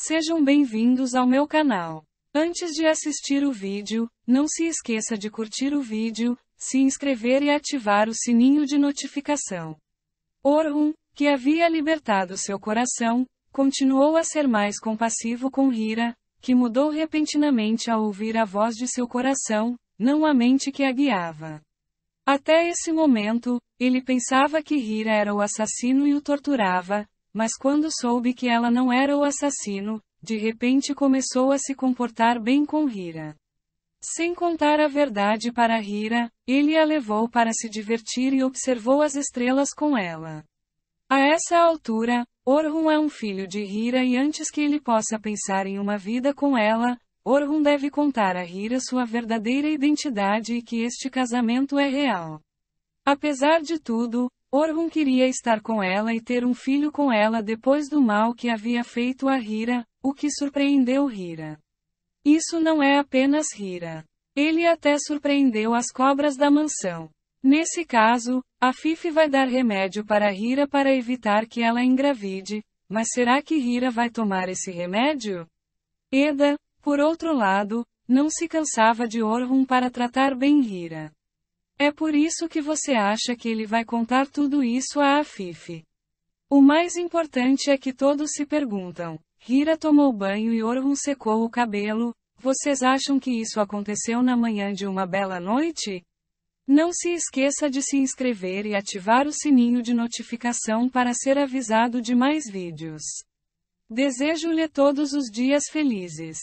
Sejam bem-vindos ao meu canal. Antes de assistir o vídeo, não se esqueça de curtir o vídeo, se inscrever e ativar o sininho de notificação. Orhun, que havia libertado seu coração, continuou a ser mais compassivo com Hira, que mudou repentinamente ao ouvir a voz de seu coração, não a mente que a guiava. Até esse momento, ele pensava que Hira era o assassino e o torturava, mas quando soube que ela não era o assassino, de repente começou a se comportar bem com Hira. Sem contar a verdade para Hira, ele a levou para se divertir e observou as estrelas com ela. A essa altura, Orhun é um filho de Hira e antes que ele possa pensar em uma vida com ela, Orhun deve contar a Hira sua verdadeira identidade e que este casamento é real. Apesar de tudo, Orhun queria estar com ela e ter um filho com ela depois do mal que havia feito a Hira, o que surpreendeu Hira. Isso não é apenas Hira. Ele até surpreendeu as cobras da mansão. Nesse caso, a Fifi vai dar remédio para Hira para evitar que ela engravide, mas será que Hira vai tomar esse remédio? Eda, por outro lado, não se cansava de Orhun para tratar bem Hira. É por isso que você acha que ele vai contar tudo isso à Afif. O mais importante é que todos se perguntam. Hira tomou banho e Orhun secou o cabelo. Vocês acham que isso aconteceu na manhã de uma bela noite? Não se esqueça de se inscrever e ativar o sininho de notificação para ser avisado de mais vídeos. Desejo-lhe todos os dias felizes.